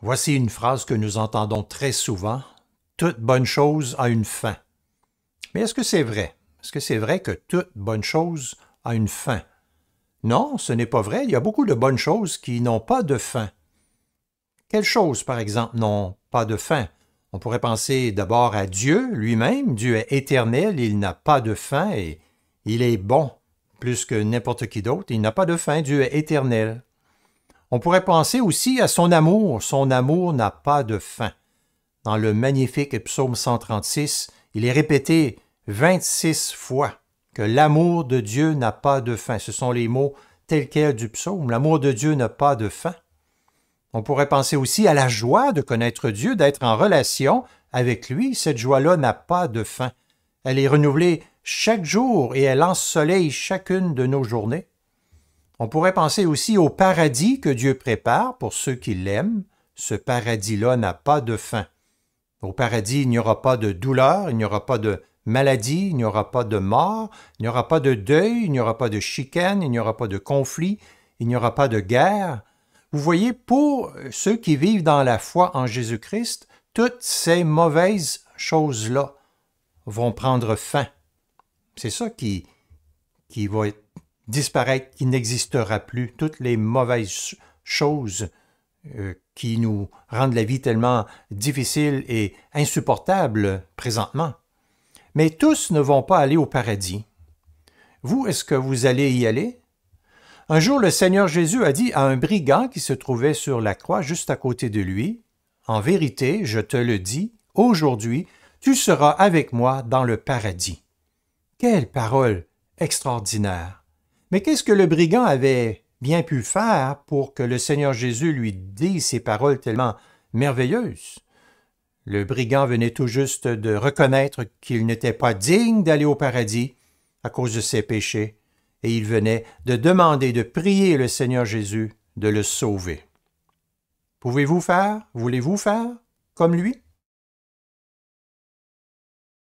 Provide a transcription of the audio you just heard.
Voici une phrase que nous entendons très souvent. Toute bonne chose a une fin. Mais est-ce que c'est vrai? Est-ce que c'est vrai que toute bonne chose a une fin? Non, ce n'est pas vrai. Il y a beaucoup de bonnes choses qui n'ont pas de fin. Quelles choses, par exemple, n'ont pas de fin? On pourrait penser d'abord à Dieu lui-même. Dieu est éternel, il n'a pas de fin et il est bon. Plus que n'importe qui d'autre, il n'a pas de fin. Dieu est éternel. On pourrait penser aussi à son amour. Son amour n'a pas de fin. Dans le magnifique psaume 136, il est répété 26 fois que l'amour de Dieu n'a pas de fin. Ce sont les mots tels quels du psaume. L'amour de Dieu n'a pas de fin. On pourrait penser aussi à la joie de connaître Dieu, d'être en relation avec lui. Cette joie-là n'a pas de fin. Elle est renouvelée chaque jour et elle ensoleille chacune de nos journées. On pourrait penser aussi au paradis que Dieu prépare pour ceux qui l'aiment. Ce paradis-là n'a pas de fin. Au paradis, il n'y aura pas de douleur, il n'y aura pas de maladie, il n'y aura pas de mort, il n'y aura pas de deuil, il n'y aura pas de chicane, il n'y aura pas de conflit, il n'y aura pas de guerre. Vous voyez, pour ceux qui vivent dans la foi en Jésus-Christ, toutes ces mauvaises choses-là vont prendre fin. C'est ça qui, qui va être disparaître, il n'existera plus, toutes les mauvaises choses euh, qui nous rendent la vie tellement difficile et insupportable présentement. Mais tous ne vont pas aller au paradis. Vous, est-ce que vous allez y aller? Un jour, le Seigneur Jésus a dit à un brigand qui se trouvait sur la croix juste à côté de lui, En vérité, je te le dis, aujourd'hui, tu seras avec moi dans le paradis. Quelle parole extraordinaire! Mais qu'est-ce que le brigand avait bien pu faire pour que le Seigneur Jésus lui dise ces paroles tellement merveilleuses? Le brigand venait tout juste de reconnaître qu'il n'était pas digne d'aller au paradis à cause de ses péchés, et il venait de demander, de prier le Seigneur Jésus de le sauver. Pouvez-vous faire, voulez-vous faire comme lui?